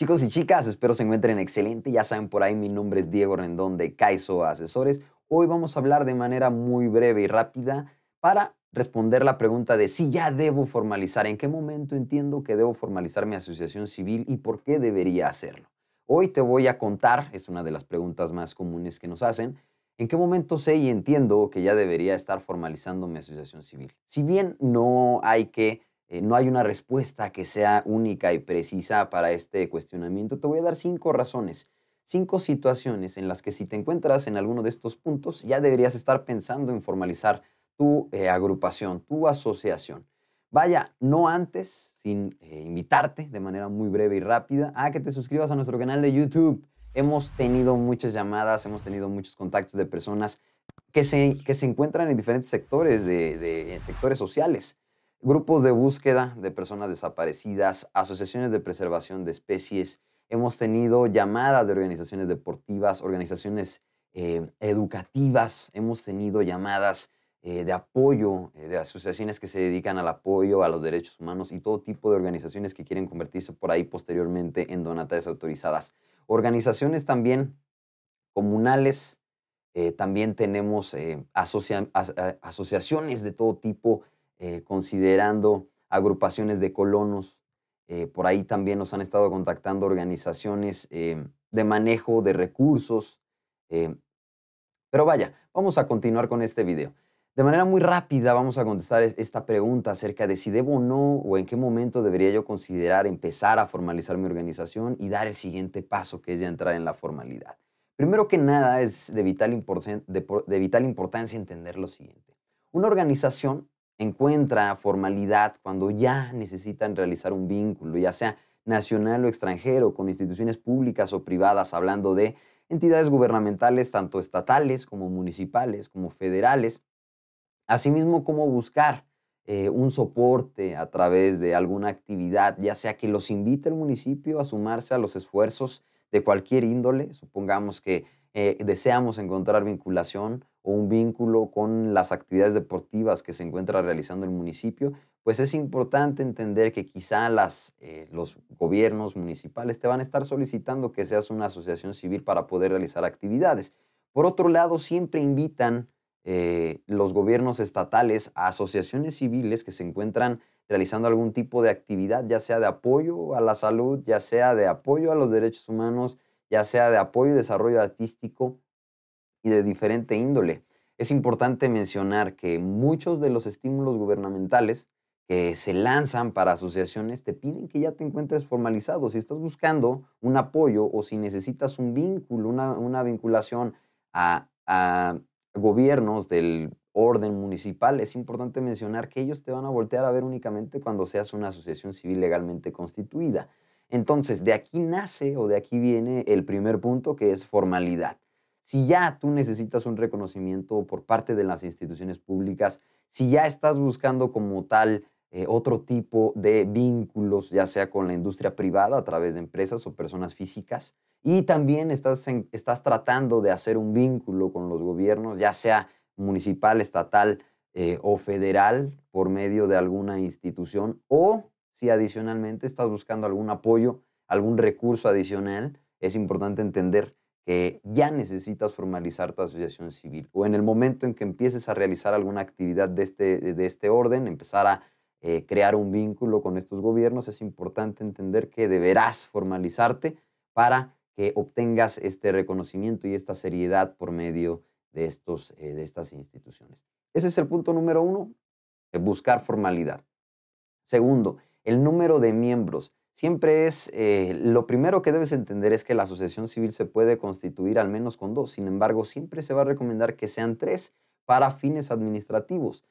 Chicos y chicas, espero se encuentren excelente. Ya saben por ahí, mi nombre es Diego Rendón de Kaizo Asesores. Hoy vamos a hablar de manera muy breve y rápida para responder la pregunta de si ya debo formalizar, en qué momento entiendo que debo formalizar mi asociación civil y por qué debería hacerlo. Hoy te voy a contar, es una de las preguntas más comunes que nos hacen, en qué momento sé y entiendo que ya debería estar formalizando mi asociación civil. Si bien no hay que eh, no hay una respuesta que sea única y precisa para este cuestionamiento. Te voy a dar cinco razones, cinco situaciones en las que si te encuentras en alguno de estos puntos, ya deberías estar pensando en formalizar tu eh, agrupación, tu asociación. Vaya, no antes, sin eh, invitarte de manera muy breve y rápida a que te suscribas a nuestro canal de YouTube. Hemos tenido muchas llamadas, hemos tenido muchos contactos de personas que se, encuentran en diferentes sectores, de, en sectores sociales grupos de búsqueda de personas desaparecidas, asociaciones de preservación de especies, hemos tenido llamadas de organizaciones deportivas, organizaciones eh, educativas, hemos tenido llamadas eh, de apoyo, eh, de asociaciones que se dedican al apoyo a los derechos humanos y todo tipo de organizaciones que quieren convertirse por ahí posteriormente en donatarias autorizadas. Organizaciones también comunales, también tenemos asociaciones de todo tipo eh, considerando agrupaciones de colonos. Eh, por ahí también nos han estado contactando organizaciones eh, de manejo de recursos. pero vaya, vamos a continuar con este video. De manera muy rápida vamos a contestar esta pregunta acerca de si debo o no o en qué momento debería yo considerar empezar a formalizar mi organización y dar el siguiente paso que es ya entrar en la formalidad. Primero que nada es de vital, de vital importancia entender lo siguiente. Una organización encuentra formalidad cuando ya necesitan realizar un vínculo, ya sea nacional o extranjero, con instituciones públicas o privadas, hablando de entidades gubernamentales, tanto estatales como municipales, como federales. Asimismo, como buscar eh, un soporte a través de alguna actividad, ya sea que los invite el municipio a sumarse a los esfuerzos de cualquier índole, supongamos que eh, deseamos encontrar vinculación o un vínculo con las actividades deportivas que se encuentra realizando el municipio, pues es importante entender que quizá las, eh, los gobiernos municipales te van a estar solicitando que seas una asociación civil para poder realizar actividades. Por otro lado, siempre invitan eh, los gobiernos estatales a asociaciones civiles que se encuentran realizando algún tipo de actividad, ya sea de apoyo a la salud, ya sea de apoyo a los derechos humanos, ya sea de apoyo y desarrollo artístico, y de diferente índole. Es importante mencionar que muchos de los estímulos gubernamentales que se lanzan para asociaciones te piden que ya te encuentres formalizado. Si estás buscando un apoyo o si necesitas un vínculo, una, vinculación a gobiernos del orden municipal, es importante mencionar que ellos te van a voltear a ver únicamente cuando seas una asociación civil legalmente constituida. Entonces, de aquí nace o de aquí viene el primer punto que es formalidad si ya tú necesitas un reconocimiento por parte de las instituciones públicas, si ya estás buscando como tal eh, otro tipo de vínculos, ya sea con la industria privada a través de empresas o personas físicas, y también estás, estás tratando de hacer un vínculo con los gobiernos, ya sea municipal, estatal eh, o federal, por medio de alguna institución, o si adicionalmente estás buscando algún apoyo, algún recurso adicional, es importante entender eh, ya necesitas formalizar tu asociación civil. O en el momento en que empieces a realizar alguna actividad de este, este orden, empezar a eh, crear un vínculo con estos gobiernos, es importante entender que deberás formalizarte para que obtengas este reconocimiento y esta seriedad por medio de, eh, de estas instituciones. Ese es el punto número uno, buscar formalidad. Segundo, el número de miembros siempre es, eh, lo primero que debes entender es que la asociación civil se puede constituir al menos con dos, sin embargo, siempre se va a recomendar que sean tres para fines administrativos.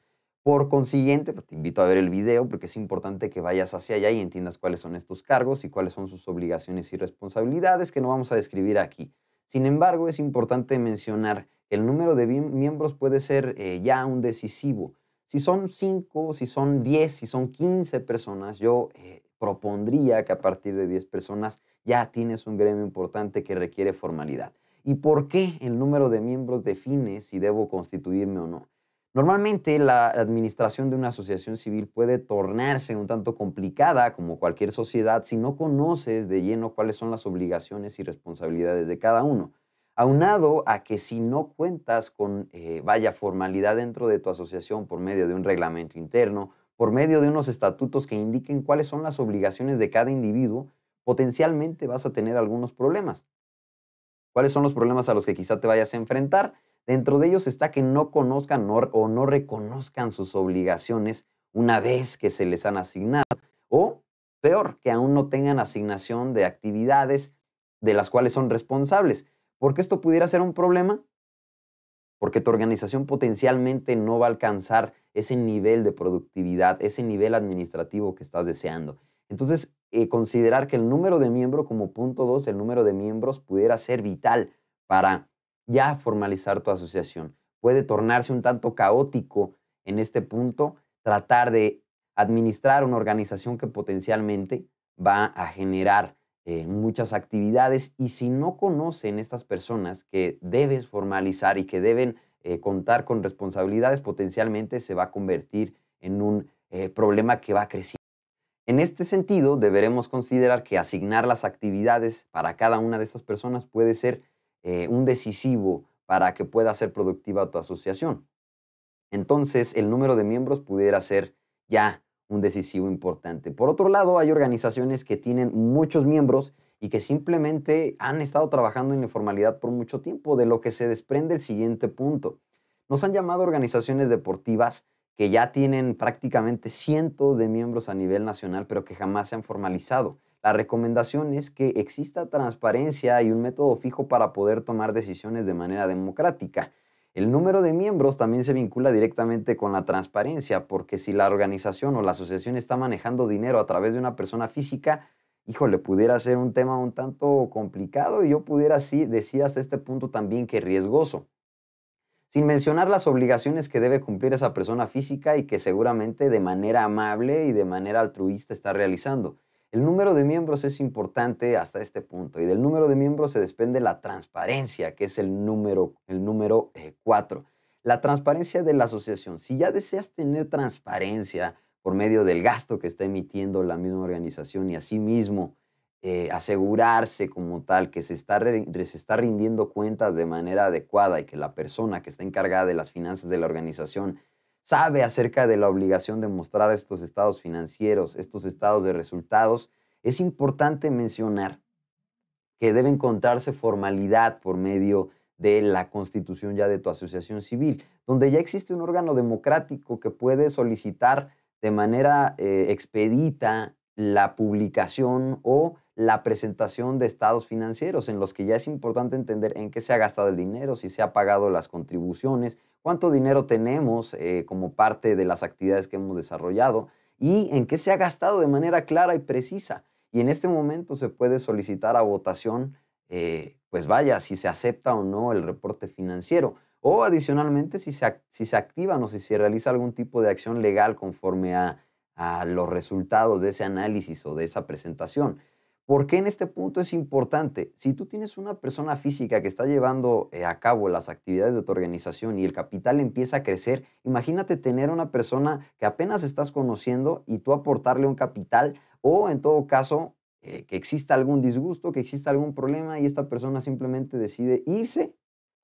Por consiguiente, pues, te invito a ver el video porque es importante que vayas hacia allá y entiendas cuáles son estos cargos y cuáles son sus obligaciones y responsabilidades que no vamos a describir aquí. Sin embargo, es importante mencionar que el número de miembros puede ser eh, ya un decisivo. Si son cinco, si son 10, si son 15 personas, yo eh, propondría que a partir de 10 personas ya tienes un gremio importante que requiere formalidad. ¿Y por qué el número de miembros define si debo constituirme o no? Normalmente la administración de una asociación civil puede tornarse un tanto complicada como cualquier sociedad si no conoces de lleno cuáles son las obligaciones y responsabilidades de cada uno. Aunado a que si no cuentas con, eh, vaya, formalidad dentro de tu asociación por medio de un reglamento interno por medio de unos estatutos que indiquen cuáles son las obligaciones de cada individuo, potencialmente vas a tener algunos problemas. ¿Cuáles son los problemas a los que quizá te vayas a enfrentar? Dentro de ellos está que no conozcan o no reconozcan sus obligaciones una vez que se les han asignado. O, peor, que aún no tengan asignación de actividades de las cuales son responsables. Porque esto pudiera ser un problema porque tu organización potencialmente no va a alcanzar ese nivel de productividad, ese nivel administrativo que estás deseando. Entonces, eh, considerar que el número de miembros como punto dos, el número de miembros pudiera ser vital para ya formalizar tu asociación. Puede tornarse un tanto caótico en este punto tratar de administrar una organización que potencialmente va a generar eh, muchas actividades y si no conocen estas personas que debes formalizar y que deben eh, contar con responsabilidades, potencialmente se va a convertir en un eh, problema que va a crecer. En este sentido, deberemos considerar que asignar las actividades para cada una de estas personas puede ser un decisivo para que pueda ser productiva tu asociación. Entonces, el número de miembros pudiera ser ya un decisivo importante. Por otro lado, hay organizaciones que tienen muchos miembros y que simplemente han estado trabajando en la informalidad por mucho tiempo, de lo que se desprende el siguiente punto. Nos han llamado organizaciones deportivas que ya tienen prácticamente cientos de miembros a nivel nacional, pero que jamás se han formalizado. La recomendación es que exista transparencia y un método fijo para poder tomar decisiones de manera democrática. El número de miembros también se vincula directamente con la transparencia, porque si la organización o la asociación está manejando dinero a través de una persona física, híjole, pudiera ser un tema un tanto complicado y yo pudiera así decir hasta este punto también que riesgoso. Sin mencionar las obligaciones que debe cumplir esa persona física y que seguramente de manera amable y de manera altruista está realizando. El número de miembros es importante hasta este punto y del número de miembros se desprende la transparencia, que es el número El número, eh, cuatro. la transparencia de la asociación. Si ya deseas tener transparencia por medio del gasto que está emitiendo la misma organización y asimismo eh, asegurarse como tal que se está, se está rindiendo cuentas de manera adecuada y que la persona que está encargada de las finanzas de la organización sabe acerca de la obligación de mostrar estos estados financieros, estos estados de resultados, es importante mencionar que debe encontrarse formalidad por medio de la constitución ya de tu asociación civil, donde ya existe un órgano democrático que puede solicitar de manera eh, expedita la publicación o la presentación de estados financieros en los que ya es importante entender en qué se ha gastado el dinero, si se ha pagado las contribuciones, cuánto dinero tenemos eh, como parte de las actividades que hemos desarrollado y en qué se ha gastado de manera clara y precisa. Y en este momento se puede solicitar a votación, eh, pues vaya, si se acepta o no el reporte financiero o adicionalmente si se, si se activan o si se realiza algún tipo de acción legal conforme a, a los resultados de ese análisis o de esa presentación. ¿Por qué en este punto es importante? Si tú tienes una persona física que está llevando eh, a cabo las actividades de tu organización y el capital empieza a crecer, imagínate tener una persona que apenas estás conociendo y tú aportarle un capital o en todo caso eh, que exista algún disgusto, que exista algún problema y esta persona simplemente decide irse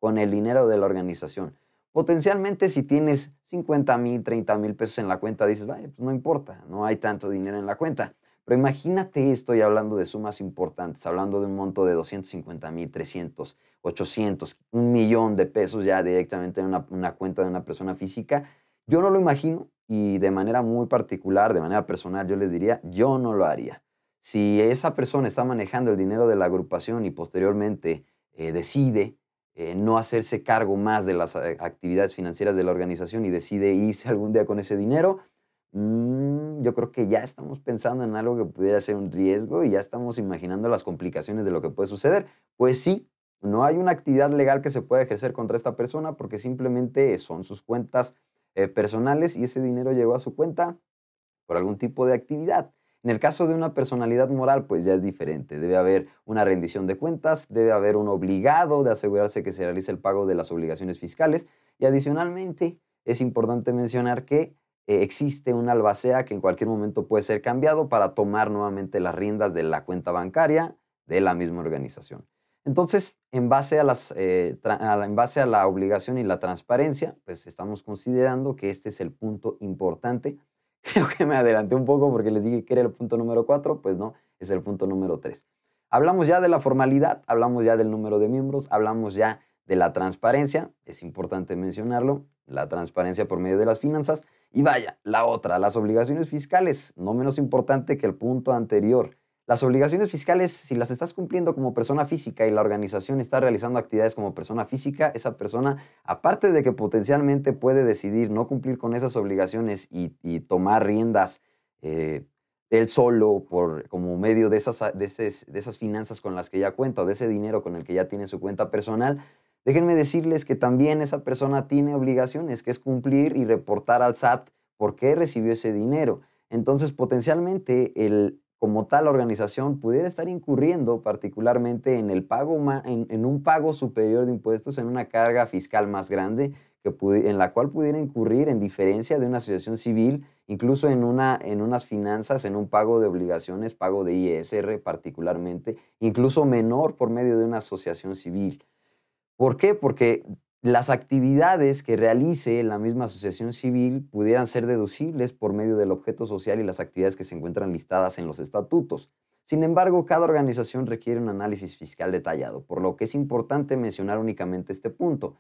con el dinero de la organización. Potencialmente si tienes 50 mil, 30 mil pesos en la cuenta, dices, vaya, pues no importa, no hay tanto dinero en la cuenta. Pero imagínate estoy hablando de sumas importantes, hablando de un monto de 250 mil, 300, 800, un millón de pesos ya directamente en una, cuenta de una persona física. Yo no lo imagino y de manera muy particular, de manera personal, yo les diría, yo no lo haría. Si esa persona está manejando el dinero de la agrupación y posteriormente eh, decide eh, no hacerse cargo más de las eh, actividades financieras de la organización y decide irse algún día con ese dinero, Mm, yo creo que ya estamos pensando en algo que pudiera ser un riesgo y ya estamos imaginando las complicaciones de lo que puede suceder. Pues sí, no hay una actividad legal que se pueda ejercer contra esta persona porque simplemente son sus cuentas eh, personales y ese dinero llegó a su cuenta por algún tipo de actividad. En el caso de una personalidad moral, pues ya es diferente. Debe haber una rendición de cuentas, debe haber un obligado de asegurarse que se realice el pago de las obligaciones fiscales y adicionalmente es importante mencionar que eh, existe un albacea que en cualquier momento puede ser cambiado para tomar nuevamente las riendas de la cuenta bancaria de la misma organización. Entonces, en base a, las, eh, la, en base a la obligación y la transparencia, pues estamos considerando que este es el punto importante. Creo que me adelanté un poco porque les dije que era el punto número 4, pues no, es el punto número 3. Hablamos ya de la formalidad, hablamos ya del número de miembros, hablamos ya de la transparencia, es importante mencionarlo, la transparencia por medio de las finanzas, y vaya, la otra, las obligaciones fiscales, no menos importante que el punto anterior. Las obligaciones fiscales, si las estás cumpliendo como persona física y la organización está realizando actividades como persona física, esa persona, aparte de que potencialmente puede decidir no cumplir con esas obligaciones y, tomar riendas eh, él solo por, como medio de esas, de, de esas finanzas con las que ya cuenta o de ese dinero con el que ya tiene su cuenta personal, Déjenme decirles que también esa persona tiene obligaciones, que es cumplir y reportar al SAT por qué recibió ese dinero. Entonces, potencialmente, el, como tal organización pudiera estar incurriendo particularmente en, el pago en, un pago superior de impuestos, en una carga fiscal más grande, que en la cual pudiera incurrir en diferencia de una asociación civil, incluso en, una, en unas finanzas, en un pago de obligaciones, pago de ISR particularmente, incluso menor por medio de una asociación civil. ¿Por qué? Porque las actividades que realice la misma asociación civil pudieran ser deducibles por medio del objeto social y las actividades que se encuentran listadas en los estatutos. Sin embargo, cada organización requiere un análisis fiscal detallado, por lo que es importante mencionar únicamente este punto.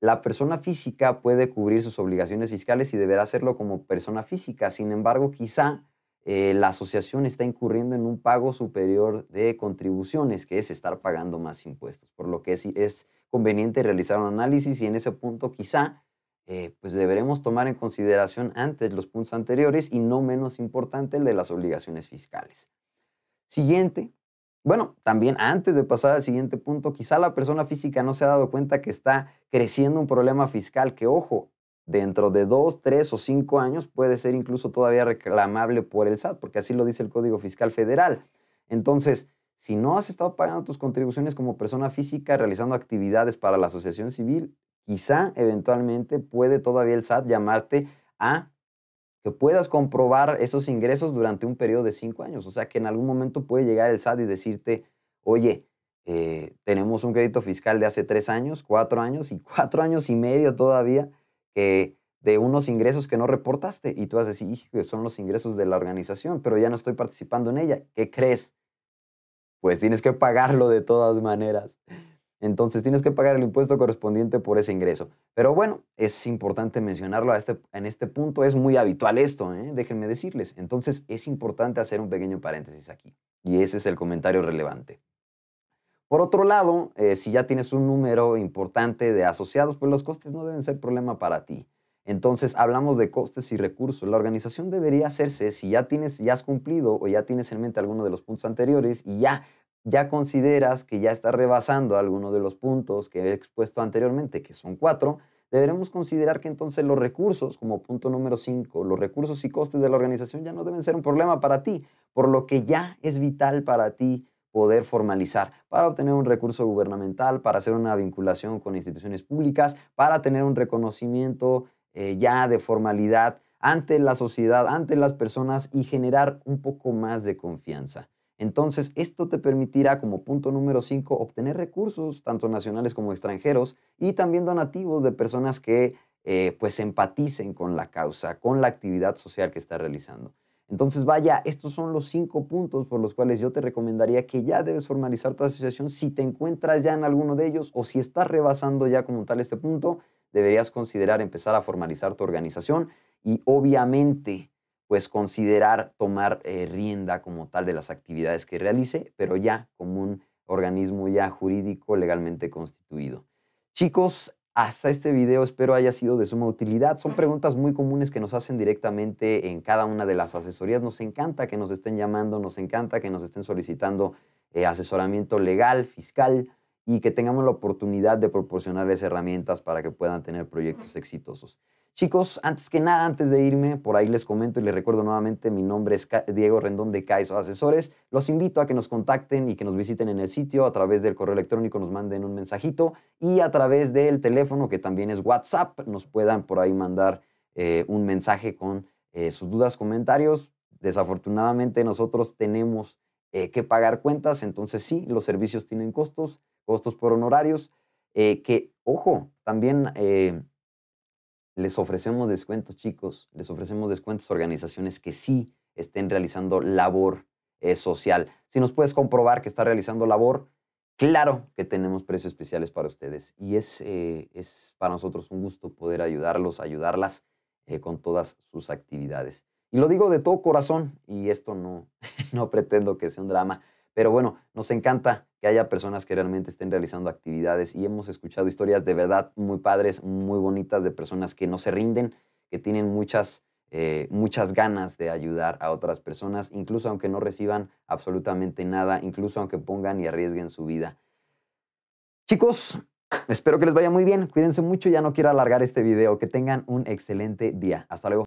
La persona física puede cubrir sus obligaciones fiscales y deberá hacerlo como persona física. Sin embargo, quizá eh, la asociación está incurriendo en un pago superior de contribuciones, que es estar pagando más impuestos, por lo que es, es conveniente realizar un análisis y en ese punto quizá eh, pues deberemos tomar en consideración antes los puntos anteriores y no menos importante el de las obligaciones fiscales. Siguiente, bueno, también antes de pasar al siguiente punto, quizá la persona física no se ha dado cuenta que está creciendo un problema fiscal que, ojo, dentro de dos, tres o cinco años puede ser incluso todavía reclamable por el SAT, porque así lo dice el Código Fiscal Federal. Entonces, si no has estado pagando tus contribuciones como persona física, realizando actividades para la asociación civil, quizá eventualmente puede todavía el SAT llamarte a que puedas comprobar esos ingresos durante un periodo de cinco años. O sea que en algún momento puede llegar el SAT y decirte, oye, eh, tenemos un crédito fiscal de hace tres años, cuatro años y cuatro años y medio todavía de unos ingresos que no reportaste y tú vas a decir, son los ingresos de la organización, pero ya no estoy participando en ella. ¿Qué crees? pues tienes que pagarlo de todas maneras. Entonces tienes que pagar el impuesto correspondiente por ese ingreso. Pero bueno, es importante mencionarlo este, en este punto, es muy habitual esto, ¿eh? déjenme decirles. Entonces es importante hacer un pequeño paréntesis aquí. Y ese es el comentario relevante. Por otro lado, eh, si ya tienes un número importante de asociados, pues los costes no deben ser problema para ti. Entonces hablamos de costes y recursos. La organización debería hacerse si ya tienes, ya has cumplido o ya tienes en mente alguno de los puntos anteriores y ya, ya consideras que ya está rebasando alguno de los puntos que he expuesto anteriormente, que son cuatro. Deberemos considerar que entonces los recursos, como punto número cinco, los recursos y costes de la organización ya no deben ser un problema para ti, por lo que ya es vital para ti poder formalizar, para obtener un recurso gubernamental, para hacer una vinculación con instituciones públicas, para tener un reconocimiento eh, ya de formalidad ante la sociedad, ante las personas y generar un poco más de confianza. Entonces, esto te permitirá como punto número 5 obtener recursos, tanto nacionales como extranjeros, y también donativos de personas que eh, pues empaticen con la causa, con la actividad social que está realizando. Entonces, vaya, estos son los cinco puntos por los cuales yo te recomendaría que ya debes formalizar tu asociación si te encuentras ya en alguno de ellos o si estás rebasando ya como tal este punto, deberías considerar empezar a formalizar tu organización y obviamente pues considerar tomar eh, rienda como tal de las actividades que realice, pero ya como un organismo ya jurídico legalmente constituido. Chicos, hasta este video espero haya sido de suma utilidad. Son preguntas muy comunes que nos hacen directamente en cada una de las asesorías. Nos encanta que nos estén llamando, nos encanta que nos estén solicitando eh, asesoramiento legal, fiscal y que tengamos la oportunidad de proporcionarles herramientas para que puedan tener proyectos exitosos. Chicos, antes que nada, antes de irme, por ahí les comento y les recuerdo nuevamente, mi nombre es Diego Rendón de Caizo Asesores. Los invito a que nos contacten y que nos visiten en el sitio, a través del correo electrónico nos manden un mensajito y a través del teléfono, que también es WhatsApp, nos puedan por ahí mandar eh, un mensaje con eh, sus dudas, comentarios. Desafortunadamente nosotros tenemos eh, que pagar cuentas, entonces sí, los servicios tienen costos costos por honorarios, eh, que, ojo, también eh, les ofrecemos descuentos, chicos, les ofrecemos descuentos a organizaciones que sí estén realizando labor eh, social. Si nos puedes comprobar que está realizando labor, claro que tenemos precios especiales para ustedes y es, es para nosotros un gusto poder ayudarlos, ayudarlas con todas sus actividades. Y lo digo de todo corazón, y esto no, no pretendo que sea un drama, pero bueno, nos encanta que haya personas que realmente estén realizando actividades y hemos escuchado historias de verdad muy padres, muy bonitas de personas que no se rinden, que tienen muchas, eh, muchas ganas de ayudar a otras personas, incluso aunque no reciban absolutamente nada, incluso aunque pongan y arriesguen su vida. Chicos, espero que les vaya muy bien, cuídense mucho, ya no quiero alargar este video, que tengan un excelente día. Hasta luego.